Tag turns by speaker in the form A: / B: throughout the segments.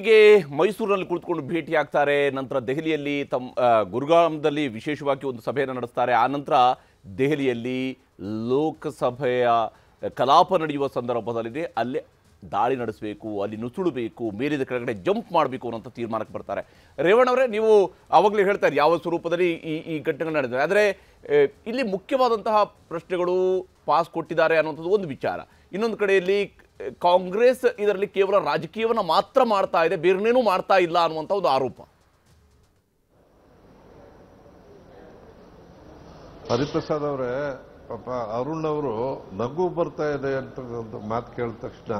A: ಹೀಗೆ ಮೈಸೂರಿನಲ್ಲಿ ಕುಳಿತುಕೊಂಡು ಭೇಟಿಯಾಗ್ತಾರೆ ನಂತರ ದೆಹಲಿಯಲ್ಲಿ ತಮ್ಮ ಗುರುಗಾಮದಲ್ಲಿ ವಿಶೇಷವಾಗಿ ಒಂದು ಸಭೆಯನ್ನು ನಡೆಸ್ತಾರೆ ಆ ನಂತರ ದೆಹಲಿಯಲ್ಲಿ ಲೋಕಸಭೆಯ ಕಲಾಪ ನಡೆಯುವ ಸಂದರ್ಭದಲ್ಲಿದೆ ಅಲ್ಲಿ ದಾಳಿ ನಡೆಸಬೇಕು ಅಲ್ಲಿ ನುಸುಳಬೇಕು ಮೇಲಿದ ಕೆಳಗಡೆ ಜಂಪ್ ಮಾಡಬೇಕು ಅನ್ನೋಂಥ ತೀರ್ಮಾನಕ್ಕೆ ಬರ್ತಾರೆ ಅವರೇ ನೀವು ಆವಾಗಲೇ ಹೇಳ್ತಾರೆ ಯಾವ ಸ್ವರೂಪದಲ್ಲಿ ಈ ಈ ಘಟನೆಗಳು ನಡೆದಿದೆ ಆದರೆ ಇಲ್ಲಿ ಮುಖ್ಯವಾದಂತಹ ಪ್ರಶ್ನೆಗಳು ಪಾಸ್ ಕೊಟ್ಟಿದ್ದಾರೆ ಅನ್ನೋಂಥದ್ದು ಒಂದು ವಿಚಾರ ಇನ್ನೊಂದು ಕಡೆಯಲ್ಲಿ ಕಾಂಗ್ರೆಸ್ ಇದರಲ್ಲಿ ಕೇವಲ ರಾಜಕೀಯವನ್ನು ಮಾತ್ರ ಮಾಡ್ತಾ ಇದೆ ಬೇರೆನೇನೂ ಮಾಡ್ತಾ ಇಲ್ಲ ಅನ್ನುವಂಥ ಒಂದು ಆರೋಪ
B: ಹರಿಪ್ರಸಾದ್ ಅವರೇ ಪಾಪ ಅರುಣ್ ಅವರು ನಗು ಬರ್ತಾ ಇದೆ ಅಂತ ಮಾತು ಕೇಳಿದ ತಕ್ಷಣ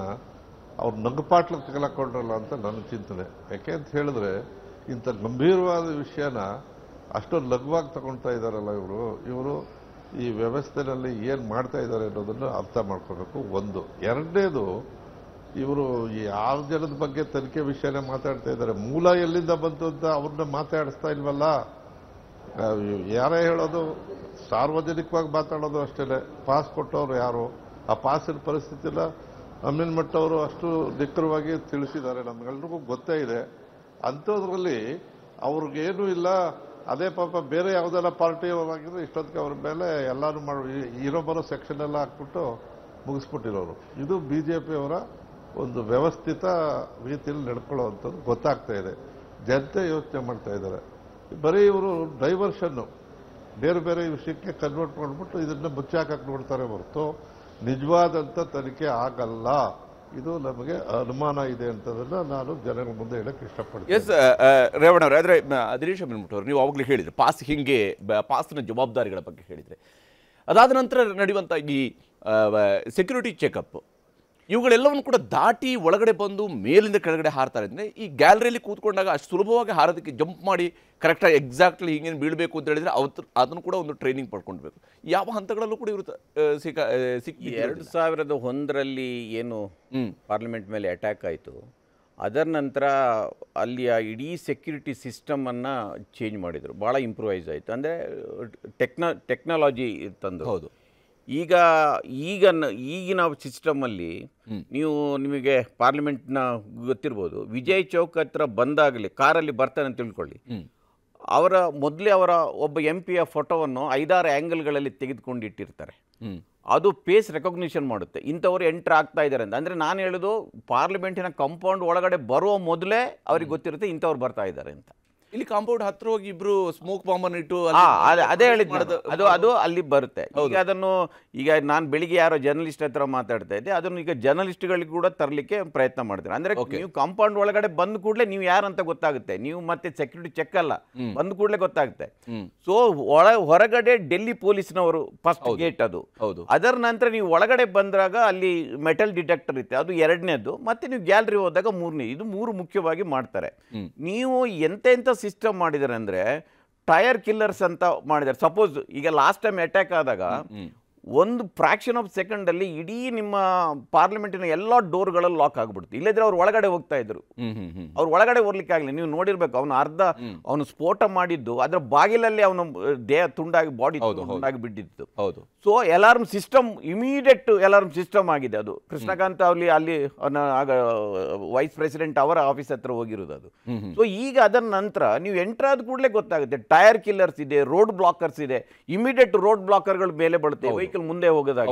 B: ಅವ್ರು ನಗುಪಾಟ್ಲ ತೆಗೆಲಾಕೊಂಡ್ರಲ್ಲ ಅಂತ ನನ್ನ ಚಿಂತನೆ ಯಾಕೆ ಅಂತ ಹೇಳಿದ್ರೆ ಇಂಥ ಗಂಭೀರವಾದ ವಿಷಯನ ಅಷ್ಟೊಂದು ಲಘುವಾಗಿ ತಗೊಳ್ತಾ ಇದ್ದಾರಲ್ಲ ಇವರು ಇವರು ಈ ವ್ಯವಸ್ಥೆನಲ್ಲಿ ಏನು ಮಾಡ್ತಾ ಇದ್ದಾರೆ ಅನ್ನೋದನ್ನು ಅರ್ಥ ಮಾಡ್ಕೋಬೇಕು ಒಂದು ಎರಡನೇದು ಇವರು ಯಾವ ಜನದ ಬಗ್ಗೆ ತನಿಖೆ ವಿಷಯನೇ ಮಾತಾಡ್ತಾ ಇದ್ದಾರೆ ಮೂಲ ಎಲ್ಲಿಂದ ಬಂತು ಅಂತ ಅವ್ರನ್ನ ಮಾತಾಡಿಸ್ತಾ ಇಲ್ವಲ್ಲ ಯಾರೇ ಹೇಳೋದು ಸಾರ್ವಜನಿಕವಾಗಿ ಮಾತಾಡೋದು ಅಷ್ಟೇ ಪಾಸ್ ಕೊಟ್ಟವರು ಯಾರು ಆ ಪಾಸಿನ ಪರಿಸ್ಥಿತಿನ ಅವರು ಅಷ್ಟು ನಿಖರವಾಗಿ ತಿಳಿಸಿದ್ದಾರೆ ನಮ್ಗೆಲ್ರಿಗೂ ಗೊತ್ತೇ ಇದೆ ಅಂಥದ್ರಲ್ಲಿ ಅವ್ರಿಗೇನೂ ಇಲ್ಲ ಅದೇ ಪಾಪ ಬೇರೆ ಯಾವುದೆಲ್ಲ ಪಾರ್ಟಿ ಆಗಿದ್ರು ಇಷ್ಟೊತ್ತಿಗೆ ಅವ್ರ ಮೇಲೆ ಎಲ್ಲರೂ ಮಾಡಿ ಇರೋ ಬರೋ ಸೆಕ್ಷನ್ ಎಲ್ಲ ಹಾಕ್ಬಿಟ್ಟು ಮುಗಿಸ್ಬಿಟ್ಟಿರೋರು ಇದು ಬಿ ಜೆ ಪಿಯವರ ಒಂದು ವ್ಯವಸ್ಥಿತ ರೀತಿಯಲ್ಲಿ ನಡ್ಕೊಳ್ಳೋವಂಥದ್ದು ಗೊತ್ತಾಗ್ತಾ ಇದೆ ಜನತೆ ಯೋಚನೆ ಮಾಡ್ತಾ ಇದ್ದಾರೆ ಬರೀ ಇವರು ಡೈವರ್ಷನ್ನು ಬೇರೆ ಬೇರೆ ವಿಷಯಕ್ಕೆ ಕನ್ವರ್ಟ್ ಮಾಡಿಬಿಟ್ಟು ಇದನ್ನು ಮುಚ್ಚಾಕಕ್ಕೆ ನೋಡ್ತಾರೆ ಹೊರತು ನಿಜವಾದಂಥ ತನಿಖೆ ಆಗಲ್ಲ ಇದು ನಮಗೆ ಅನುಮಾನ ಇದೆ ಅಂತದನ್ನು ನಾನು ಜನರ ಮುಂದೆ ಹೇಳಕ್ಕೆ ಇಷ್ಟಪಡ್ತೀನಿ
A: ಎಸ್ uh, uh, ರೇವಣ್ಣವ್ರೆ ಆದರೆ ದಿನೇಶ್ ಬಿನ್ಬಿಟ್ಟವ್ರು ನೀವು ಆವಾಗಲೇ ಹೇಳಿದ್ರೆ ಪಾಸ್ ಹಿಂಗೆ ಪಾಸ್ನ ಜವಾಬ್ದಾರಿಗಳ ಬಗ್ಗೆ ಹೇಳಿದರೆ ಅದಾದ ನಂತರ ನಡೆಯುವಂಥ ಈ ಸೆಕ್ಯೂರಿಟಿ ಚೆಕಪ್ ಇವುಗಳೆಲ್ಲವನ್ನು ಕೂಡ ದಾಟಿ ಒಳಗಡೆ ಬಂದು ಮೇಲಿಂದ ಕೆಳಗಡೆ ಹಾರ್ತಾರೆ ಅಂದರೆ ಈ ಗ್ಯಾಲರಿಯಲ್ಲಿ ಕೂತ್ಕೊಂಡಾಗ ಅಷ್ಟು ಸುಲಭವಾಗಿ ಹಾರೋದಕ್ಕೆ ಜಂಪ್ ಮಾಡಿ ಕರೆಕ್ಟಾಗಿ ಎಕ್ಸಾಕ್ಟ್ಲಿ ಹಿಂಗೇನು ಬೀಳಬೇಕು ಅಂತ ಹೇಳಿದರೆ
C: ಅವತ್ತು ಅದನ್ನು ಕೂಡ ಒಂದು ಟ್ರೈನಿಂಗ್ ಪಡ್ಕೊಳ್ಬೇಕು
A: ಯಾವ ಹಂತಗಳಲ್ಲೂ ಕೂಡ ಇವರು
C: ಸಿಕ್ಕ ಸಿಕ್ಕಿ ಎರಡು ಸಾವಿರದ ಒಂದರಲ್ಲಿ ಏನು ಪಾರ್ಲಿಮೆಂಟ್ ಮೇಲೆ ಅಟ್ಯಾಕ್ ಆಯಿತು ಅದರ ನಂತರ ಅಲ್ಲಿಯ ಇಡೀ ಸೆಕ್ಯೂರಿಟಿ ಸಿಸ್ಟಮನ್ನು ಚೇಂಜ್ ಮಾಡಿದರು ಭಾಳ ಇಂಪ್ರೂವೈಸ್ ಆಯಿತು ಅಂದರೆ ಟೆಕ್ನ ಟೆಕ್ನಾಲಜಿ ತಂದು ಹೌದು ಈಗ ಈಗ ಈಗಿನ ಸಿಸ್ಟಮಲ್ಲಿ ನೀವು ನಿಮಗೆ ಪಾರ್ಲಿಮೆಂಟ್ನ ಗೊತ್ತಿರ್ಬೋದು ವಿಜಯ್ ಚೌಕ್ ಹತ್ರ ಬಂದಾಗಲಿ ಕಾರಲ್ಲಿ ಬರ್ತಾನೆ ಅಂತ ತಿಳ್ಕೊಳ್ಳಿ ಅವರ ಮೊದಲೇ ಅವರ ಒಬ್ಬ ಎಂ ಪಿಯ ಫೋಟೋವನ್ನು ಐದಾರು ಆ್ಯಂಗಲ್ಗಳಲ್ಲಿ ತೆಗೆದುಕೊಂಡು ಇಟ್ಟಿರ್ತಾರೆ ಅದು ಪೇಸ್ ರೆಕಗ್ನಿಷನ್ ಮಾಡುತ್ತೆ ಇಂಥವ್ರು ಎಂಟ್ರ್ ಆಗ್ತಾ ಇದ್ದಾರೆ ಅಂತ ಅಂದರೆ ನಾನು ಹೇಳೋದು ಪಾರ್ಲಿಮೆಂಟಿನ ಕಂಪೌಂಡ್ ಒಳಗಡೆ ಬರುವ ಮೊದಲೇ ಅವ್ರಿಗೆ ಗೊತ್ತಿರುತ್ತೆ ಇಂಥವ್ರು ಬರ್ತಾ ಇದ್ದಾರೆ ಅಂತ
A: ಇಲ್ಲಿ ಕಾಂಪೌಂಡ್ ಹತ್ರ ಹೋಗಿ ಇಬ್ರು ಸ್ಮೋಕ್ ಬಾಂಬ್ ಇಟ್ಟು ಅದೇ ಹೇಳಿದ್ ಅದು ಅದು
C: ಅಲ್ಲಿ ಬರುತ್ತೆ ಈಗ ಅದನ್ನು ಈಗ ನಾನು ಬೆಳಿಗ್ಗೆ ಯಾರೋ ಜರ್ನಲಿಸ್ಟ್ ಹತ್ರ ಮಾತಾಡ್ತಾ ಇದ್ದೆ ಅದನ್ನು ಈಗ ಜರ್ನಲಿಸ್ಟ್ಗಳಿಗೆ ಕೂಡ ತರಲಿಕ್ಕೆ ಪ್ರಯತ್ನ ಮಾಡ್ತೀನಿ ಅಂದ್ರೆ ನೀವು ಕಾಂಪೌಂಡ್ ಒಳಗಡೆ ಬಂದ ಕೂಡಲೇ ನೀವು ಯಾರಂತ ಗೊತ್ತಾಗುತ್ತೆ ನೀವು ಮತ್ತೆ ಸೆಕ್ಯೂರಿಟಿ ಚೆಕ್ ಅಲ್ಲ ಬಂದ ಕೂಡಲೇ ಗೊತ್ತಾಗುತ್ತೆ ಸೊ ಒಳ ಹೊರಗಡೆ ಡೆಲ್ಲಿ ಪೊಲೀಸ್ನವರು ಫಸ್ಟ್ ಗೇಟ್ ಅದು ಹೌದು ಅದರ ನಂತರ ನೀವು ಒಳಗಡೆ ಬಂದಾಗ ಅಲ್ಲಿ ಮೆಟಲ್ ಡಿಟೆಕ್ಟರ್ ಇತ್ತು ಅದು ಎರಡನೇದು ಮತ್ತೆ ನೀವು ಗ್ಯಾಲರಿ ಹೋದಾಗ ಮೂರನೇ ಇದು ಮೂರು ಮುಖ್ಯವಾಗಿ ಮಾಡ್ತಾರೆ ನೀವು ಎಂತ ಎಂತ ಸಿಸ್ಟಮ್ ಮಾಡಿದ್ದಾರೆ ಅಂದರೆ ಟೈರ್ ಕಿಲ್ಲರ್ಸ್ ಅಂತ ಮಾಡಿದ್ದಾರೆ ಸಪೋಸ್ ಈಗ ಲಾಸ್ಟ್ ಟೈಮ್ ಅಟ್ಯಾಕ್ ಆದಾಗ ಒಂದು ಫ್ರಾಕ್ಷನ್ ಆಫ್ ಸೆಕೆಂಡಲ್ಲಿ ಇಡೀ ನಿಮ್ಮ ಪಾರ್ಲಿಮೆಂಟಿನ ಎಲ್ಲ ಡೋರ್ಗಳಲ್ಲಿ ಲಾಕ್ ಆಗ್ಬಿಡ್ತು ಇಲ್ಲದ್ರೆ ಅವ್ರು ಒಳಗಡೆ ಹೋಗ್ತಾ ಇದ್ರು ಅವ್ರು ಒಳಗಡೆ ಹೋಗ್ಲಿಕ್ಕಾಗಲಿ ನೀವು ನೋಡಿರ್ಬೇಕು ಅವನು ಅರ್ಧ ಅವನು ಸ್ಫೋಟ ಮಾಡಿದ್ದು ಅದರ ಬಾಗಿಲಲ್ಲಿ ಅವನು ದೇಹ ತುಂಡಾಗಿ ಬಾಡಿ ತುಂಡಾಗಿ ಬಿಟ್ಟಿತ್ತು ಹೌದು so alarm system immediate alarm system ಆಗಿದೆ ಅದು ಕೃಷ್ಣಕಾಂತ ಅವ್ಲಿ ಅಲ್ಲಿ ಅವನ ವೈಸ್ ಪ್ರೆಸಿಡೆಂಟ್ ಅವರ ಆಫೀಸ್ ಹತ್ರ ಹೋಗಿರೋದು ಅದು ಸೊ ಈಗ ಅದರ ನಂತರ ನೀವು ಎಂಟರ್ ಆದ ಕೂಡಲೇ ಗೊತ್ತಾಗುತ್ತೆ ಟೈರ್ ಕಿಲ್ಲರ್ಸ್ ಇದೆ ರೋಡ್ ಬ್ಲಾಕರ್ಸ್ ಇದೆ ಇಮಿಡಿಯೇಟ್ ರೋಡ್ ಬ್ಲಾಕರ್ ಗಳು ಮೇಲೆ ಬೀಳ್ತೇವೆ ವೆಹಿಕಲ್ ಮುಂದೆ ಹೋಗೋದಾಗ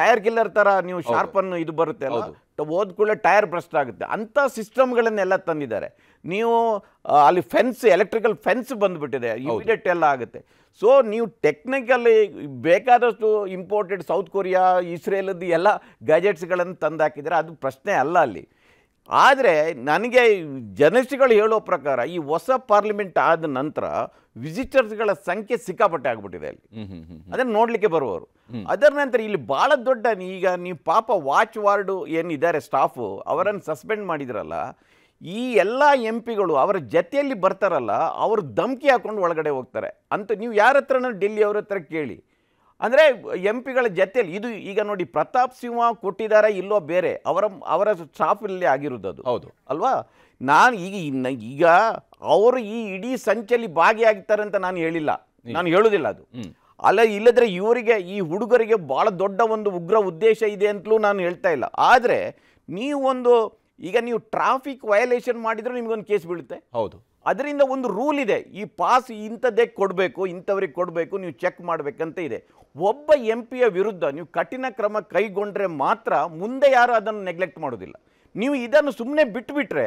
C: ಟೈರ್ ಕಿಲ್ಲರ್ ತರ ನೀವು ಶಾರ್ಪ್ ಅನ್ನು ಇದು ಬರುತ್ತೆ ಓದ್ ಕೂಡ ಟೈರ್ ಬ್ರಸ್ಟ್ ಆಗುತ್ತೆ ಅಂತ ಸಿಸ್ಟಮ್ ಗಳನ್ನೆಲ್ಲ ತಂದಿದ್ದಾರೆ ನೀವು ಅಲ್ಲಿ ಫೆನ್ಸ್ ಎಲೆಕ್ಟ್ರಿಕಲ್ ಫೆನ್ಸ್ ಬಂದ್ಬಿಟ್ಟಿದೆ ಇಮಿಡಿಯೇಟ್ ಎಲ್ಲ ಆಗುತ್ತೆ ಸೊ ನೀವು ಟೆಕ್ನಿಕಲಿ ಬೇಕಾದಷ್ಟು ಇಂಪೋರ್ಟೆಡ್ ಸೌತ್ ಕೊರಿಯಾ ಇಸ್ರೇಲ್ ಎಲ್ಲ ಗ್ಯಾಜೆಟ್ಸ್ಗಳನ್ನು ತಂದು ಹಾಕಿದರೆ ಅದು ಪ್ರಶ್ನೆ ಅಲ್ಲ ಅಲ್ಲಿ ಆದರೆ ನನಗೆ ಜರ್ನಲಿಸ್ಟ್ಗಳು ಹೇಳೋ ಪ್ರಕಾರ ಈ ಹೊಸ ಪಾರ್ಲಿಮೆಂಟ್ ಆದ ನಂತರ ವಿಸಿಟರ್ಸ್ಗಳ ಸಂಖ್ಯೆ ಸಿಕ್ಕಾಪಟ್ಟೆ ಆಗ್ಬಿಟ್ಟಿದೆ ಅಲ್ಲಿ ಅದನ್ನು ನೋಡಲಿಕ್ಕೆ ಬರುವವರು ಅದರ ನಂತರ ಇಲ್ಲಿ ಭಾಳ ದೊಡ್ಡ ಈಗ ನೀವು ಪಾಪ ವಾಚ್ ವಾರ್ಡು ಏನಿದ್ದಾರೆ ಸ್ಟಾಫು ಅವರನ್ನು ಸಸ್ಪೆಂಡ್ ಮಾಡಿದ್ರಲ್ಲ ಈ ಎಲ್ಲ ಎಂ ಪಿಗಳು ಅವರ ಜತೆಯಲ್ಲಿ ಬರ್ತಾರಲ್ಲ ಅವರು ಧಮಕಿ ಹಾಕೊಂಡು ಒಳಗಡೆ ಹೋಗ್ತಾರೆ ಅಂತ ನೀವು ಯಾರ ಹತ್ರನೂ ಡೆಲ್ಲಿ ಅವ್ರ ಹತ್ರ ಕೇಳಿ ಅಂದರೆ ಎಂ ಪಿಗಳ ಜತೆಯಲ್ಲಿ ಇದು ಈಗ ನೋಡಿ ಪ್ರತಾಪ್ ಸಿಂಹ ಕೊಟ್ಟಿದ್ದಾರೆ ಇಲ್ಲೋ ಬೇರೆ ಅವರ ಅವರ ಸ್ಟಾಫಲ್ಲಿ ಆಗಿರೋದು ಅದು ಹೌದು ಅಲ್ವಾ ನಾನು ಈಗ ಈಗ ಅವರು ಈ ಇಡೀ ಸಂಚಲ್ಲಿ ಭಾಗಿಯಾಗ್ತಾರೆ ಅಂತ ನಾನು ಹೇಳಿಲ್ಲ ನಾನು ಹೇಳೋದಿಲ್ಲ ಅದು ಅಲ್ಲ ಇಲ್ಲದ್ರೆ ಇವರಿಗೆ ಈ ಹುಡುಗರಿಗೆ ಭಾಳ ದೊಡ್ಡ ಒಂದು ಉಗ್ರ ಉದ್ದೇಶ ಇದೆ ಅಂತಲೂ ನಾನು ಹೇಳ್ತಾ ಇಲ್ಲ ಆದರೆ ನೀವೊಂದು ಈಗ ನೀವು ಟ್ರಾಫಿಕ್ ವಯಲೇಷನ್ ಮಾಡಿದ್ರೆ ನಿಮಗೊಂದು ಕೇಸ್ ಬೀಳುತ್ತೆ ಹೌದು ಅದರಿಂದ ಒಂದು ರೂಲ್ ಇದೆ ಈ ಪಾಸ್ ಇಂಥದ್ದೇ ಕೊಡಬೇಕು ಇಂಥವ್ರಿಗೆ ಕೊಡಬೇಕು ನೀವು ಚೆಕ್ ಮಾಡಬೇಕಂತ ಇದೆ ಒಬ್ಬ ಎಂ ಪಿಯ ವಿರುದ್ಧ ನೀವು ಕಠಿಣ ಕ್ರಮ ಕೈಗೊಂಡ್ರೆ ಮಾತ್ರ ಮುಂದೆ ಯಾರು ಅದನ್ನು ನೆಗ್ಲೆಕ್ಟ್ ಮಾಡೋದಿಲ್ಲ ನೀವು ಇದನ್ನು ಸುಮ್ಮನೆ ಬಿಟ್ಟುಬಿಟ್ರೆ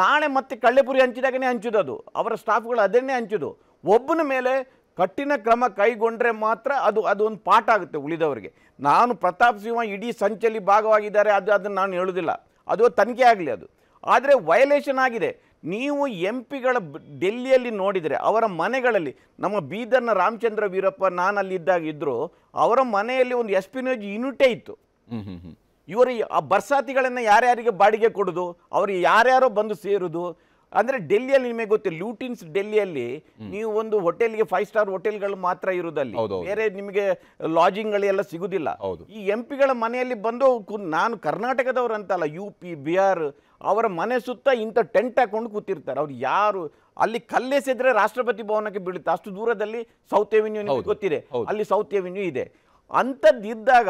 C: ನಾಳೆ ಮತ್ತೆ ಕಳ್ಳೆಪುರಿ ಹಂಚಿದಾಗನೇ ಹಂಚೋದು ಅದು ಅವರ ಸ್ಟಾಫ್ಗಳು ಅದನ್ನೇ ಹಂಚೋದು ಒಬ್ಬನ ಮೇಲೆ ಕಠಿಣ ಕ್ರಮ ಕೈಗೊಂಡ್ರೆ ಮಾತ್ರ ಅದು ಅದು ಒಂದು ಪಾಠ ಆಗುತ್ತೆ ಉಳಿದವರಿಗೆ ನಾನು ಪ್ರತಾಪ್ ಸಿಂಹ ಇಡೀ ಸಂಚಲಿ ಭಾಗವಾಗಿದ್ದಾರೆ ಅದು ಅದನ್ನು ನಾನು ಹೇಳೋದಿಲ್ಲ ಅದು ತನಿಖೆ ಆಗಲಿ ಅದು ಆದರೆ ವಯಲೇಷನ್ ಆಗಿದೆ ನೀವು ಎಂ ಪಿಗಳ ಡೆಲ್ಲಿಯಲ್ಲಿ ನೋಡಿದರೆ ಅವರ ಮನೆಗಳಲ್ಲಿ ನಮ್ಮ ಬೀದರ್ನ ರಾಮಚಂದ್ರ ವೀರಪ್ಪ ನಾನು ಅಲ್ಲಿದ್ದಾಗ ಇದ್ದರು ಅವರ ಮನೆಯಲ್ಲಿ ಒಂದು ಎಸ್ಪಿನೋಜ್ ಯೂನಿಟೇ ಇತ್ತು ಇವರು ಆ ಬರ್ಸಾತಿಗಳನ್ನು ಯಾರ್ಯಾರಿಗೆ ಬಾಡಿಗೆ ಕೊಡೋದು ಅವ್ರಿಗೆ ಯಾರ್ಯಾರೋ ಬಂದು ಸೇರೋದು ಅಂದರೆ ಡೆಲ್ಲಿಯಲ್ಲಿ ನಿಮಗೆ ಗೊತ್ತೆ ಲೂಟಿನ್ಸ್ ಡೆಲ್ಲಿಯಲ್ಲಿ ನೀವು ಒಂದು ಹೋಟೆಲ್ಗೆ ಫೈವ್ ಸ್ಟಾರ್ ಹೋಟೆಲ್ಗಳು ಮಾತ್ರ ಇರುವುದಲ್ಲಿ ಬೇರೆ ನಿಮಗೆ ಲಾಜಿಂಗ್ಗಳೆಲ್ಲ ಸಿಗುದಿಲ್ಲ ಈ ಎಂ ಪಿಗಳ ಮನೆಯಲ್ಲಿ ಬಂದು ನಾನು ಕರ್ನಾಟಕದವ್ರು ಅಂತಲ್ಲ ಯು ಪಿ ಬಿಹಾರ್ ಅವರ ಮನೆ ಸುತ್ತ ಇಂಥ ಟೆಂಟ್ ಹಾಕೊಂಡು ಕೂತಿರ್ತಾರೆ ಅವ್ರು ಯಾರು ಅಲ್ಲಿ ಕಲ್ಲೆಸಿದ್ರೆ ರಾಷ್ಟ್ರಪತಿ ಭವನಕ್ಕೆ ಬೀಳುತ್ತೆ ಅಷ್ಟು ದೂರದಲ್ಲಿ ಸೌತ್ ಎವೆನ್ಯೂ ಗೊತ್ತಿದೆ ಅಲ್ಲಿ ಸೌತ್ ಎವಿನ್ಯೂ ಇದೆ ಅಂಥದ್ದಿದ್ದಾಗ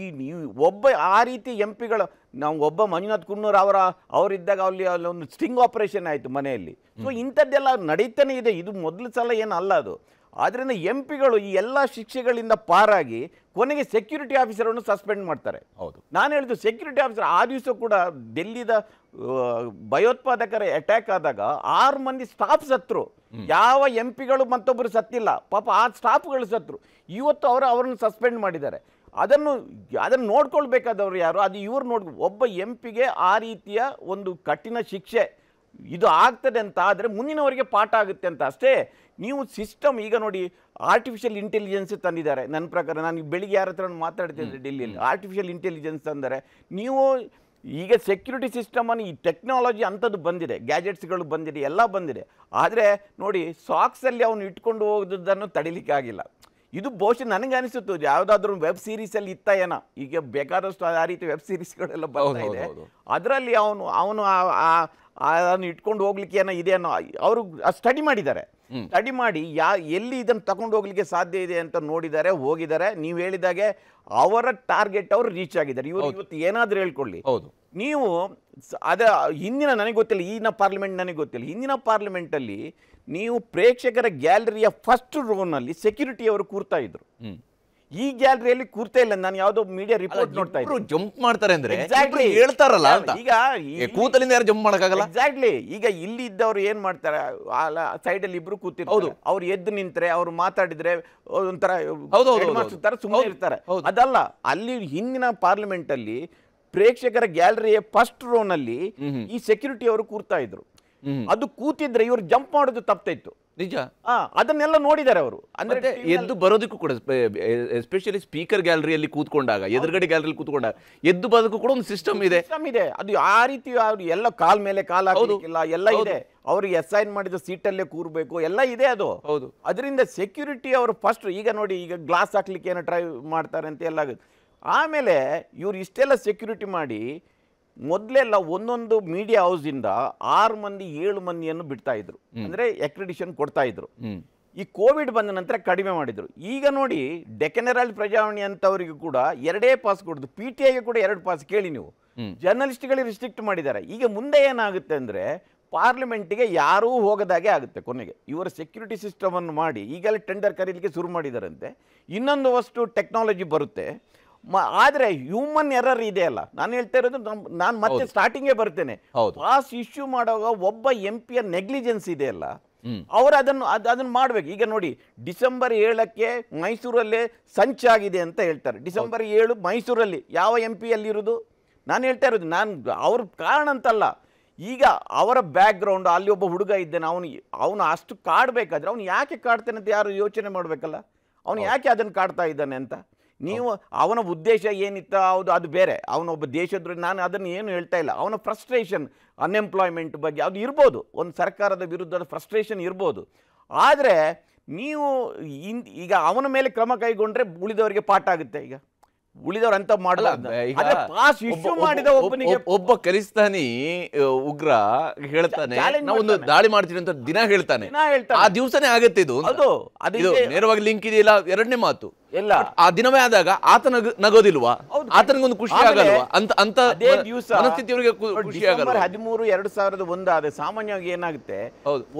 C: ಈ ನೀವು ಒಬ್ಬ ಆ ರೀತಿ ಎಂ ಪಿಗಳು ನಾವು ಒಬ್ಬ ಮಂಜುನಾಥ್ ಕುನ್ನೂರ್ ಅವರ ಅವರಿದ್ದಾಗ ಅಲ್ಲಿ ಅಲ್ಲಿ ಒಂದು ಸ್ಟಿಂಗ್ ಆಪರೇಷನ್ ಆಯಿತು ಮನೆಯಲ್ಲಿ ಸೊ ಇಂಥದ್ದೆಲ್ಲ ನಡೀತಾನೆ ಇದೆ ಇದು ಮೊದಲು ಸಲ ಏನಲ್ಲ ಅದು ಆದ್ದರಿಂದ ಎಂ ಪಿಗಳು ಈ ಎಲ್ಲ ಶಿಕ್ಷೆಗಳಿಂದ ಪಾರಾಗಿ ಕೊನೆಗೆ ಸೆಕ್ಯೂರಿಟಿ ಆಫೀಸರನ್ನು ಸಸ್ಪೆಂಡ್ ಮಾಡ್ತಾರೆ ಹೌದು ನಾನು ಹೇಳಿದ್ದು ಸೆಕ್ಯೂರಿಟಿ ಆಫೀಸರ್ ಆ ದಿವಸ ಕೂಡ ಡೆಲ್ಲಿದ ಭಯೋತ್ಪಾದಕರ ಅಟ್ಯಾಕ್ ಆದಾಗ ಆರು ಮಂದಿ ಸ್ಟಾಫ್ ಸತ್ರು ಯಾವ ಎಂ ಪಿಗಳು ಮತ್ತೊಬ್ಬರು ಸತ್ತಿಲ್ಲ ಪಾಪ ಆ ಸ್ಟಾಫ್ಗಳು ಸತ್ರು ಇವತ್ತು ಅವರು ಅವರನ್ನು ಸಸ್ಪೆಂಡ್ ಮಾಡಿದ್ದಾರೆ ಅದನ್ನು ಅದನ್ನು ನೋಡ್ಕೊಳ್ಬೇಕಾದವರು ಯಾರು ಅದು ಇವರು ನೋಡ್ ಒಬ್ಬ ಎಂ ಪಿಗೆ ಆ ರೀತಿಯ ಒಂದು ಕಠಿಣ ಶಿಕ್ಷೆ ಇದು ಆಗ್ತದೆ ಅಂತ ಆದರೆ ಮುಂದಿನವರಿಗೆ ಪಾಠ ಆಗುತ್ತೆ ಅಂತ ಅಷ್ಟೇ ನೀವು ಸಿಸ್ಟಮ್ ಈಗ ನೋಡಿ ಆರ್ಟಿಫಿಷಿಯಲ್ ಇಂಟೆಲಿಜೆನ್ಸ್ ತಂದಿದ್ದಾರೆ ನನ್ನ ಪ್ರಕಾರ ನಾನು ಬೆಳಿಗ್ಗೆ ಯಾರ ಹತ್ರ ಮಾತಾಡ್ತಿದ್ದೆ ಡೆಲ್ಲಿಯಲ್ಲಿ ಆರ್ಟಿಫಿಷಿಯಲ್ ಇಂಟೆಲಿಜೆನ್ಸ್ ಅಂದರೆ ನೀವು ಈಗ ಸೆಕ್ಯೂರಿಟಿ ಸಿಸ್ಟಮನ್ನು ಈ ಟೆಕ್ನಾಲಜಿ ಅಂಥದ್ದು ಬಂದಿದೆ ಗ್ಯಾಜೆಟ್ಸ್ಗಳು ಬಂದಿದೆ ಎಲ್ಲ ಬಂದಿದೆ ಆದರೆ ನೋಡಿ ಸಾಕ್ಸಲ್ಲಿ ಅವನು ಇಟ್ಕೊಂಡು ಹೋಗೋದನ್ನು ತಡಿಲಿಕ್ಕಾಗಿಲ್ಲ ಇದು ಬಹುಶಃ ನನಗೆ ಅನಿಸುತ್ತೆ ಯಾವುದಾದ್ರೂ ವೆಬ್ ಸೀರೀಸಲ್ಲಿ ಇತ್ತ ಏನೋ ಈಗ ಬೇಕಾದಷ್ಟು ಆ ರೀತಿ ವೆಬ್ ಸೀರೀಸ್ಗಳೆಲ್ಲ ಬರ್ತಾ ಇದೆ ಅದರಲ್ಲಿ ಅವನು ಅವನು ಆ ಅದನ್ನು ಇಟ್ಕೊಂಡು ಹೋಗ್ಲಿಕ್ಕೆ ಏನೋ ಇದೆ ಅನ್ನೋ ಅವರು ಸ್ಟಡಿ ಮಾಡಿದ್ದಾರೆ ಸ್ಟಡಿ ಮಾಡಿ ಯಾ ಎಲ್ಲಿ ಇದನ್ನು ತಗೊಂಡು ಹೋಗ್ಲಿಕ್ಕೆ ಸಾಧ್ಯ ಇದೆ ಅಂತ ನೋಡಿದ್ದಾರೆ ಹೋಗಿದ್ದಾರೆ ನೀವು ಹೇಳಿದಾಗೆ ಅವರ ಟಾರ್ಗೆಟ್ ಅವರು ರೀಚ್ ಆಗಿದ್ದಾರೆ ಇವರು ಇವತ್ತು ಏನಾದರೂ ಹೇಳ್ಕೊಳ್ಳಿ ಹೌದು ನೀವು ಅದೇ ಹಿಂದಿನ ನನಗೆ ಗೊತ್ತಿಲ್ಲ ಈಗಿನ ಪಾರ್ಲಿಮೆಂಟ್ ನನಗೆ ಗೊತ್ತಿಲ್ಲ ಹಿಂದಿನ ಪಾರ್ಲಿಮೆಂಟಲ್ಲಿ ನೀವು ಪ್ರೇಕ್ಷಕರ ಗ್ಯಾಲರಿಯ ಫಸ್ಟ್ ರೋನಲ್ಲಿ ಸೆಕ್ಯೂರಿಟಿ ಅವರು ಕೂರ್ತಾ ಇದ್ರು ಈ ಗ್ಯಾಲರಿಯಲ್ಲಿ ಕೂರ್ತಾ ಇಲ್ಲ ನಾನು ಯಾವ್ದೋ ಮೀಡಿಯಾ ರಿಪೋರ್ಟ್ ನೋಡ್ತಾ ಇದ್ದೀನಿ ಜಂಪ್ ಮಾಡ್ತಾರೆ ಅಂದ್ರೆ ಎಕ್ಸಾಕ್ಟ್ಲಿ ಹೇಳ್ತಾರಲ್ಲ ಈಗ ಕೂತಲಿಂದ ಯಾರು ಜಂಪ್ ಮಾಡಕ್ಕಾಗಲ್ಲ ಎಕ್ಸಾಕ್ಟ್ಲಿ ಈಗ ಇಲ್ಲಿ ಇದ್ದವ್ರು ಏನ್ ಮಾಡ್ತಾರೆ ಸೈಡ್ ಅಲ್ಲಿ ಇಬ್ರು ಕೂತಿರ್ತಾರೆ ಹೌದು ಅವ್ರು ಎದ್ದು ನಿಂತ್ರೆ ಅವ್ರು ಮಾತಾಡಿದ್ರೆ ಒಂಥರ ತರ ಸುಮ್ಮನೆ ಇರ್ತಾರೆ ಅದಲ್ಲ ಅಲ್ಲಿ ಹಿಂದಿನ ಪಾರ್ಲಿಮೆಂಟ್ ಅಲ್ಲಿ ಪ್ರೇಕ್ಷಕರ ಗ್ಯಾಲರಿಯ ಫಸ್ಟ್ ರೋನಲ್ಲಿ ಈ ಸೆಕ್ಯೂರಿಟಿ ಅವರು ಕೂರ್ತಾ ಇದ್ರು ಅದು ಕೂತಿದ್ರೆ ಇವರು ಜಂಪ್ ಮಾಡೋದು ಇತ್ತು ನಿಜ ಅದನ್ನೆಲ್ಲ ನೋಡಿದ್ದಾರೆ ಅವರು ಅಂದ್ರೆ ಎದ್ದು
A: ಬರೋದಕ್ಕೂ ಕೂಡ ಎಸ್ಪೆಷಲಿ ಸ್ಪೀಕರ್ ಗ್ಯಾಲರಿಯಲ್ಲಿ ಕೂತ್ಕೊಂಡಾಗ ಎದುರುಗಡೆ ಗ್ಯಾಲರಿ ಕೂತ್ಕೊಂಡಾಗ
C: ಎದ್ದು ಬರೋದಕ್ಕೂ ಕೂಡ ಒಂದು ಸಿಸ್ಟಮ್ ಇದೆ ಇದೆ ಅದು ಆ ರೀತಿ ಅವ್ರು ಎಲ್ಲ ಕಾಲ್ ಮೇಲೆ ಕಾಲ್ ಇಲ್ಲ ಎಲ್ಲ ಇದೆ ಅವ್ರಿಗೆ ಅಸೈನ್ ಮಾಡಿದ ಸೀಟಲ್ಲೇ ಕೂರ್ಬೇಕು ಎಲ್ಲ ಇದೆ ಅದು ಹೌದು ಅದರಿಂದ ಸೆಕ್ಯೂರಿಟಿ ಅವರು ಫಸ್ಟ್ ಈಗ ನೋಡಿ ಈಗ ಗ್ಲಾಸ್ ಹಾಕ್ಲಿಕ್ಕೆ ಏನೋ ಟ್ರೈ ಮಾಡ್ತಾರೆ ಅಂತ ಎಲ್ಲ ಆಗುತ್ತೆ ಆಮೇಲೆ ಇವ್ರು ಇಷ್ಟೆಲ್ಲ ಸೆಕ್ಯೂರಿಟಿ ಮಾಡಿ ಮೊದಲೆಲ್ಲ ಒಂದೊಂದು ಮೀಡಿಯಾ ಹೌಸಿಂದ ಆರು ಮಂದಿ ಏಳು ಮಂದಿಯನ್ನು ಬಿಡ್ತಾ ಇದ್ರು ಅಂದರೆ ಎಕ್ರಿಡಿಷನ್ ಕೊಡ್ತಾ ಇದ್ರು ಈ ಕೋವಿಡ್ ಬಂದ ನಂತರ ಕಡಿಮೆ ಮಾಡಿದರು ಈಗ ನೋಡಿ ಡೆಕನರಲ್ ಪ್ರಜಾವಣಿ ಅಂತವರಿಗೂ ಕೂಡ ಎರಡೇ ಪಾಸ್ ಕೊಡೋದು ಪಿ ಟಿ ಐಗೆ ಕೂಡ ಎರಡು ಪಾಸ್ ಕೇಳಿ ನೀವು ಜರ್ನಲಿಸ್ಟ್ಗಳಿಗೆ ರಿಸ್ಟ್ರಿಕ್ಟ್ ಮಾಡಿದ್ದಾರೆ ಈಗ ಮುಂದೆ ಏನಾಗುತ್ತೆ ಅಂದರೆ ಪಾರ್ಲಿಮೆಂಟಿಗೆ ಯಾರೂ ಹೋಗದಾಗೆ ಆಗುತ್ತೆ ಕೊನೆಗೆ ಇವರ ಸೆಕ್ಯೂರಿಟಿ ಸಿಸ್ಟಮನ್ನು ಮಾಡಿ ಈಗೆಲ್ಲ ಟೆಂಡರ್ ಕರೀಲಿಕ್ಕೆ ಶುರು ಮಾಡಿದಾರಂತೆ ಇನ್ನೊಂದು ವಸ್ತು ಟೆಕ್ನಾಲಜಿ ಬರುತ್ತೆ ಆದ್ರೆ ಹ್ಯೂಮನ್ ಎರರ್ ಇದೆಯಲ್ಲ ನಾನು ಹೇಳ್ತಾ ಇರೋದು ನಾನು ಮತ್ತೆ ಸ್ಟಾರ್ಟಿಂಗೇ ಬರ್ತೇನೆ ಪಾಸ್ ಇಶ್ಯೂ ಮಾಡುವಾಗ ಒಬ್ಬ ಎಂ ಪಿಯ ನೆಗ್ಲಿಜೆನ್ಸ್ ಅಲ್ಲ ಅವರು ಅದನ್ನು ಅದು ಅದನ್ನು ಮಾಡಬೇಕು ಈಗ ನೋಡಿ ಡಿಸೆಂಬರ್ ಏಳಕ್ಕೆ ಮೈಸೂರಲ್ಲೇ ಸಂಚಾಗಿದೆ ಅಂತ ಹೇಳ್ತಾರೆ ಡಿಸೆಂಬರ್ ಏಳು ಮೈಸೂರಲ್ಲಿ ಯಾವ ಎಂ ಪಿಯಲ್ಲಿರೋದು ನಾನು ಹೇಳ್ತಾ ಇರೋದು ನಾನು ಅವ್ರ ಕಾರಣ ಅಂತಲ್ಲ ಈಗ ಅವರ ಬ್ಯಾಕ್ ಗ್ರೌಂಡ್ ಅಲ್ಲಿ ಒಬ್ಬ ಹುಡುಗ ಇದ್ದಾನೆ ಅವನು ಅವನು ಅಷ್ಟು ಕಾಡಬೇಕಾದ್ರೆ ಅವನು ಯಾಕೆ ಕಾಡ್ತಾನೆ ಅಂತ ಯಾರು ಯೋಚನೆ ಮಾಡಬೇಕಲ್ಲ ಅವನು ಯಾಕೆ ಅದನ್ನು ಕಾಡ್ತಾ ಇದ್ದಾನೆ ಅಂತ ನೀವು ಅವನ ಉದ್ದೇಶ ಏನಿತ್ತ ಅದು ಅದು ಬೇರೆ ಅವನೊಬ್ಬ ದೇಶದ ನಾನು ಅದನ್ನು ಏನು ಹೇಳ್ತಾ ಇಲ್ಲ ಅವನ ಫ್ರಸ್ಟ್ರೇಷನ್ ಅನ್ಎಂಪ್ಲಾಯ್ಮೆಂಟ್ ಬಗ್ಗೆ ಅದು ಇರ್ಬೋದು ಒಂದು ಸರ್ಕಾರದ ವಿರುದ್ಧದ ಫ್ರಸ್ಟ್ರೇಷನ್ ಇರ್ಬೋದು ಆದರೆ ನೀವು ಈಗ ಅವನ ಮೇಲೆ ಕ್ರಮ ಕೈಗೊಂಡ್ರೆ ಉಳಿದವರಿಗೆ ಪಾಠ ಆಗುತ್ತೆ ಈಗ ಅಂತ ಮಾಡಲ್ಲ ಪಾಸ್ ಇಶ್ಯೂ ಮಾಡಿದ ಒಬ್ಬನಿಗೆ
A: ಒಬ್ಬ ಕಲಿಸ್ತಾನಿ ಉಗ್ರ ಹೇಳ್ತಾನೆ ಒಂದು ದಾಳಿ ಮಾಡ್ತೀನಿ ಅಂತ ದಿನ ಹೇಳ್ತಾನೆ ಆ ದಿವಸನೇ ಆಗತ್ತೆ ಇದು ಅದು ನೇರವಾಗಿ ಲಿಂಕ್ ಇದೆಯಲ್ಲ ಎರಡನೇ ಮಾತು ಎಲ್ಲ ಆ ದಿನವೇ ಆದಾಗ ಆತನ ನಗೋದಿಲ್ವಾ ಆತನಿಗೊಂದು ಖುಷಿ ಆಗಲ್ವಾ ಅಂತ ಅಂತ ದಿವಸ ಖುಷಿ
C: ಹದಿಮೂರು ಎರಡ್ ಸಾವಿರದ ಒಂದಾದ ಸಾಮಾನ್ಯವಾಗಿ ಏನಾಗುತ್ತೆ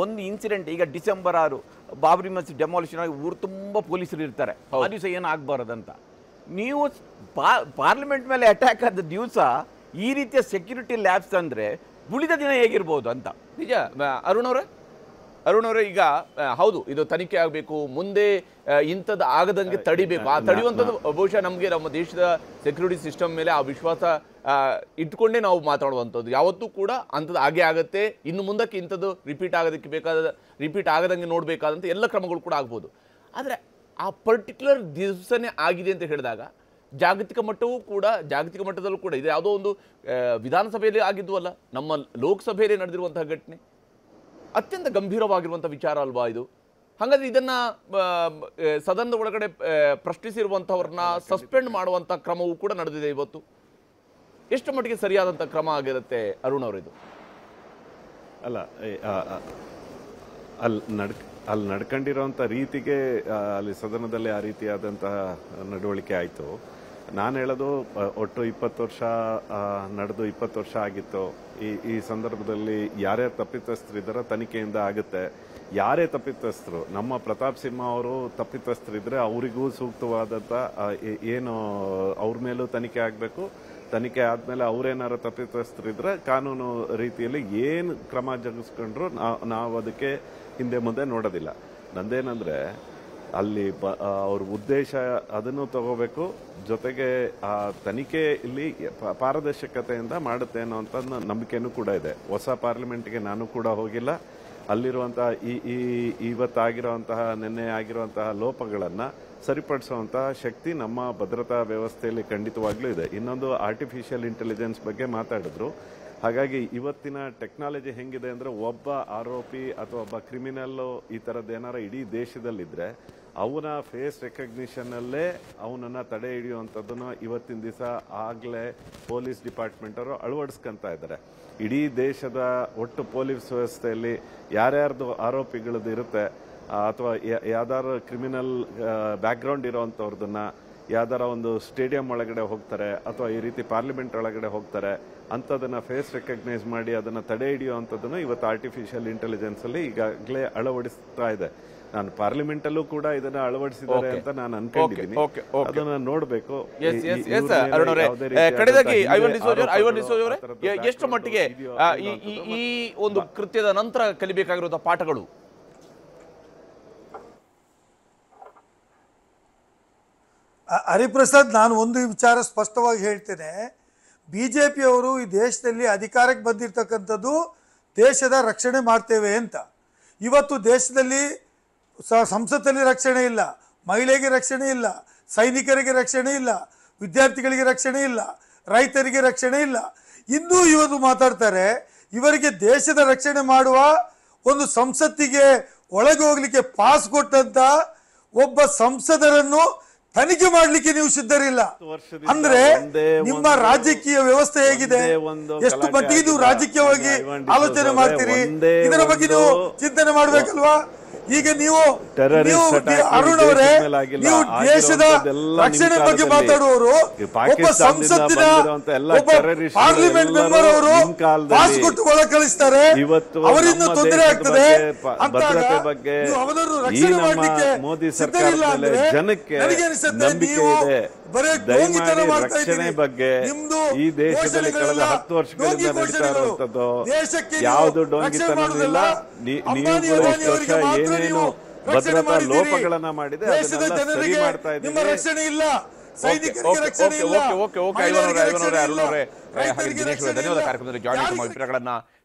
C: ಒಂದು ಇನ್ಸಿಡೆಂಟ್ ಈಗ ಡಿಸೆಂಬರ್ ಆರು ಬಾಬ್ರಿ ಮಸೀದ್ ಡೆಮಾಲಿಷನ್ ಆಗಿ ಊರು ತುಂಬಾ ಪೊಲೀಸರು ಇರ್ತಾರೆ ಆ ದಿವಸ ಏನಾಗಬಾರದಂತ ನೀವು ಪಾರ್ಲಿಮೆಂಟ್ ಮೇಲೆ ಅಟ್ಯಾಕ್ ಆದ ದಿವಸ ಈ ರೀತಿಯ ಸೆಕ್ಯೂರಿಟಿ ಲ್ಯಾಬ್ಸ್ ಅಂದರೆ ಉಳಿದ ದಿನ ಹೇಗಿರ್ಬೋದು ಅಂತ
A: ನಿಜ ಅರುಣ್ ಅವರೇ ಅರುಣ್ ಅವರೇ ಈಗ ಹೌದು ಇದು ತನಿಖೆ ಆಗಬೇಕು ಮುಂದೆ ಇಂಥದ್ದು ಆಗದಂಗೆ ತಡಿಬೇಕು ಆ ತಡೆಯುವಂಥದ್ದು ಬಹುಶಃ ನಮಗೆ ನಮ್ಮ ದೇಶದ ಸೆಕ್ಯೂರಿಟಿ ಸಿಸ್ಟಮ್ ಮೇಲೆ ಆ ವಿಶ್ವಾಸ ಇಟ್ಕೊಂಡೇ ನಾವು ಮಾತಾಡುವಂಥದ್ದು ಯಾವತ್ತೂ ಕೂಡ ಅಂಥದ್ದು ಹಾಗೆ ಆಗುತ್ತೆ ಇನ್ನು ಮುಂದಕ್ಕೆ ಇಂಥದ್ದು ರಿಪೀಟ್ ಆಗೋದಕ್ಕೆ ಬೇಕಾದ ರಿಪೀಟ್ ಆಗದಂಗೆ ನೋಡಬೇಕಾದಂಥ ಎಲ್ಲ ಕ್ರಮಗಳು ಕೂಡ ಆಗ್ಬೋದು ಆದರೆ ಆ ಪರ್ಟಿಕ್ಯುಲರ್ ದಿವಸನೇ ಆಗಿದೆ ಅಂತ ಹೇಳಿದಾಗ ಜಾಗತಿಕ ಮಟ್ಟವೂ ಕೂಡ ಜಾಗತಿಕ ಮಟ್ಟದಲ್ಲೂ ಕೂಡ ಇದು ಯಾವುದೋ ಒಂದು ವಿಧಾನಸಭೆಯಲ್ಲಿ ಆಗಿದ್ದು ಅಲ್ಲ ನಮ್ಮ ಲೋಕಸಭೆಯಲ್ಲಿ ನಡೆದಿರುವಂತಹ ಘಟನೆ ಅತ್ಯಂತ ಗಂಭೀರವಾಗಿರುವಂಥ ವಿಚಾರ ಅಲ್ವಾ ಇದು ಹಾಗಾದ್ರೆ ಇದನ್ನು ಸದನದ ಒಳಗಡೆ ಪ್ರಶ್ನಿಸಿರುವಂಥವ್ರನ್ನ ಸಸ್ಪೆಂಡ್ ಮಾಡುವಂಥ ಕ್ರಮವೂ ಕೂಡ ನಡೆದಿದೆ ಇವತ್ತು ಎಷ್ಟು ಮಟ್ಟಿಗೆ ಸರಿಯಾದಂಥ ಕ್ರಮ ಆಗಿರುತ್ತೆ ಅರುಣ್ ಅವರಿದು
D: ಅಲ್ಲ ಅಲ್ಲ ನಡ್ ಅಲ್ಲಿ ನಡ್ಕೊಂಡಿರೋಂಥ ರೀತಿಗೆ ಅಲ್ಲಿ ಸದನದಲ್ಲಿ ಆ ರೀತಿಯಾದಂತಹ ನಡವಳಿಕೆ ಆಯಿತು ನಾನು ಹೇಳೋದು ಒಟ್ಟು ಇಪ್ಪತ್ತು ವರ್ಷ ನಡೆದು ಇಪ್ಪತ್ತು ವರ್ಷ ಆಗಿತ್ತು ಈ ಈ ಸಂದರ್ಭದಲ್ಲಿ ಯಾರ್ಯಾರು ತಪ್ಪಿತಸ್ಥರಿದ್ದಾರೋ ತನಿಖೆಯಿಂದ ಆಗುತ್ತೆ ಯಾರೇ ತಪ್ಪಿತಸ್ಥರು ನಮ್ಮ ಪ್ರತಾಪ್ ಸಿಂಹ ಅವರು ತಪ್ಪಿತಸ್ಥರಿದ್ದರೆ ಅವರಿಗೂ ಸೂಕ್ತವಾದಂಥ ಏನು ಅವ್ರ ಮೇಲೂ ತನಿಖೆ ಆಗಬೇಕು ತನಿಖೆ ಆದಮೇಲೆ ಅವರೇನಾರು ತಪ್ಪಿತಸ್ಥರಿದ್ರೆ ಕಾನೂನು ರೀತಿಯಲ್ಲಿ ಏನು ಕ್ರಮ ಜಗಿಸ್ಕೊಂಡ್ರು ನಾವು ಅದಕ್ಕೆ ಹಿಂದೆ ಮುಂದೆ ನೋಡೋದಿಲ್ಲ ನಂದೇನಂದರೆ ಅಲ್ಲಿ ಬ ಅವ್ರ ಉದ್ದೇಶ ಅದನ್ನು ತಗೋಬೇಕು ಜೊತೆಗೆ ಆ ತನಿಖೆ ಇಲ್ಲಿ ಪಾರದರ್ಶಕತೆಯಿಂದ ಮಾಡುತ್ತೆ ಅನ್ನೋ ನಂಬಿಕೆನೂ ಕೂಡ ಇದೆ ಹೊಸ ಪಾರ್ಲಿಮೆಂಟ್ಗೆ ನಾನು ಕೂಡ ಹೋಗಿಲ್ಲ ಅಲ್ಲಿರುವಂತಹ ಈ ಈ ಇವತ್ತಾಗಿರುವಂತಹ ನಿನ್ನೆ ಆಗಿರುವಂತಹ ಲೋಪಗಳನ್ನು ಸರಿಪಡಿಸುವಂತಹ ಶಕ್ತಿ ನಮ್ಮ ಭದ್ರತಾ ವ್ಯವಸ್ಥೆಯಲ್ಲಿ ಖಂಡಿತವಾಗ್ಲೂ ಇದೆ ಇನ್ನೊಂದು ಆರ್ಟಿಫಿಷಿಯಲ್ ಇಂಟೆಲಿಜೆನ್ಸ್ ಬಗ್ಗೆ ಮಾತಾಡಿದ್ರು ಹಾಗಾಗಿ ಇವತ್ತಿನ ಟೆಕ್ನಾಲಜಿ ಹೆಂಗಿದೆ ಅಂದರೆ ಒಬ್ಬ ಆರೋಪಿ ಅಥವಾ ಒಬ್ಬ ಕ್ರಿಮಿನಲ್ಲು ಈ ಥರದ್ದು ಏನಾರ ಇಡೀ ದೇಶದಲ್ಲಿದ್ದರೆ ಅವನ ಫೇಸ್ ರೆಕಗ್ನಿಷನ್ನಲ್ಲೇ ಅವನನ್ನು ತಡೆ ಹಿಡಿಯುವಂಥದ್ದನ್ನು ಇವತ್ತಿನ ದಿವಸ ಆಗಲೇ ಪೊಲೀಸ್ ಡಿಪಾರ್ಟ್ಮೆಂಟವರು ಅಳವಡಿಸ್ಕೊಂತ ಇದ್ದಾರೆ ಇಡೀ ದೇಶದ ಒಟ್ಟು ಪೊಲೀಸ್ ವ್ಯವಸ್ಥೆಯಲ್ಲಿ ಯಾರ್ಯಾರ್ದು ಆರೋಪಿಗಳದ್ದು ಇರುತ್ತೆ ಅಥವಾ ಯಾವ್ದಾದ್ರು ಕ್ರಿಮಿನಲ್ ಬ್ಯಾಕ್ಗ್ರೌಂಡ್ ಇರೋವಂಥವ್ರದನ್ನ ಯಾವ್ದಾರ ಒಂದು ಸ್ಟೇಡಿಯಂ ಒಳಗಡೆ ಹೋಗ್ತಾರೆ ಅಥವಾ ಈ ರೀತಿ ಪಾರ್ಲಿಮೆಂಟ್ ಒಳಗಡೆ ಹೋಗ್ತಾರೆ ಅಂಥದನ್ನ ಫೇಸ್ ರೆಕಗ್ನೈಸ್ ಮಾಡಿ ಅದನ್ನ ತಡೆ ಹಿಡಿಯೋ ಅಂಥದ್ದನ್ನು ಇವತ್ತು ಆರ್ಟಿಫಿಷಿಯಲ್ ಇಂಟೆಲಿಜೆನ್ಸ್ ಅಲ್ಲಿ ಈಗಾಗಲೇ ಅಳವಡಿಸ್ತಾ ಇದೆ ನಾನು ಪಾರ್ಲಿಮೆಂಟ್ ಅಲ್ಲೂ ಕೂಡ ಇದನ್ನ ಅಳವಡಿಸಿದ್ದಾರೆ ಅಂತ ನಾನು ಅನ್ಕೊಂಡಿದ್ದೀನಿ ಅದನ್ನ ನೋಡಬೇಕು
A: ಎಷ್ಟು ಮಟ್ಟಿಗೆ ಈ ಒಂದು ಕೃತ್ಯದ ನಂತರ ಕಲಿಬೇಕಾಗಿರೋದ ಪಾಠಗಳು
B: ಹರಿಪ್ರಸಾದ್ ನಾನು ಒಂದು ವಿಚಾರ ಸ್ಪಷ್ಟವಾಗಿ ಹೇಳ್ತೇನೆ ಬಿ ಜೆ ಪಿಯವರು ಈ ದೇಶದಲ್ಲಿ ಅಧಿಕಾರಕ್ಕೆ ಬಂದಿರತಕ್ಕಂಥದ್ದು ದೇಶದ ರಕ್ಷಣೆ ಮಾಡ್ತೇವೆ ಅಂತ ಇವತ್ತು ದೇಶದಲ್ಲಿ ಸಂಸತ್ತಲ್ಲಿ ರಕ್ಷಣೆ ಇಲ್ಲ ಮಹಿಳೆಗೆ ರಕ್ಷಣೆ ಇಲ್ಲ ಸೈನಿಕರಿಗೆ ರಕ್ಷಣೆ ಇಲ್ಲ ವಿದ್ಯಾರ್ಥಿಗಳಿಗೆ ರಕ್ಷಣೆ ಇಲ್ಲ ರೈತರಿಗೆ ರಕ್ಷಣೆ ಇಲ್ಲ ಇನ್ನೂ ಇವರು ಮಾತಾಡ್ತಾರೆ ಇವರಿಗೆ ದೇಶದ ರಕ್ಷಣೆ ಮಾಡುವ ಒಂದು ಸಂಸತ್ತಿಗೆ ಒಳಗೆ ಹೋಗ್ಲಿಕ್ಕೆ ಪಾಸ್ ಕೊಟ್ಟಂತ ಒಬ್ಬ ಸಂಸದರನ್ನು ತನಿಖೆ ಮಾಡ್ಲಿಕ್ಕೆ ನೀವು ಸಿದ್ಧರಿಲ್ಲ ಅಂದ್ರೆ ನಿಮ್ಮ ರಾಜಕೀಯ ವ್ಯವಸ್ಥೆ ಹೇಗಿದೆ ಎಷ್ಟು ಮಟ್ಟಿಗೆ ನೀವು ರಾಜಕೀಯವಾಗಿ ಆಲೋಚನೆ ಮಾಡ್ತೀರಿ ಇದರ ಬಗ್ಗೆ ನೀವು ಚಿಂತನೆ ಮಾಡ್ಬೇಕಲ್ವಾ ಈಗ ನೀವು ಅರುಣ್ ಅವರೇ ನೀವು ದೇಶದ ರಕ್ಷಣೆ ಬಗ್ಗೆ ಮಾತಾಡುವವರು ಒಬ್ಬ ಸಂಸತ್ತಿನ
D: ಒಬ್ಬ ಪಾರ್ಲಿಮೆಂಟ್ ಮೆಂಬರ್ ಅವರು ಪಾಸ್
B: ಕೊಟ್ಟು ಒಳ ಕಳಿಸ್ತಾರೆ ಅವರಿಂದ ತೊಂದರೆ ಆಗ್ತದೆ ಅವರನ್ನು ಬಗ್ಗೆ
D: ರಕ್ಷಣೆ ಮಾಡಲಿಕ್ಕೆ ಮೋದಿ ಸರ್ಕಾರ ಜನಕ್ಕೆ ನಂಬಿಕೆ ಇದೆ ರಕ್ಷಣೆ ಬಗ್ಗೆ ಈ ದೇಶದಲ್ಲಿ ಕಳೆದ ಹತ್ತು ವರ್ಷಗಳಿಂದ ನಡೀತಾ ಇರುವಂತದ್ದು ಯಾವುದು ಡೋಂಗಿತನವಿಲ್ಲ ಏನೇನು ಭದ್ರತಾ ಲೋಪಗಳನ್ನ ಮಾಡಿದೆ
B: ಸರಿ ಮಾಡ್ತಾ ಇದ್ದೀವಿ ರಕ್ಷಣೆ ಕಾರ್ಯಕ್ರಮದಲ್ಲಿ ಜಾಯಿನ್
A: ಅಭಿಪ್ರಾಯಗಳನ್ನ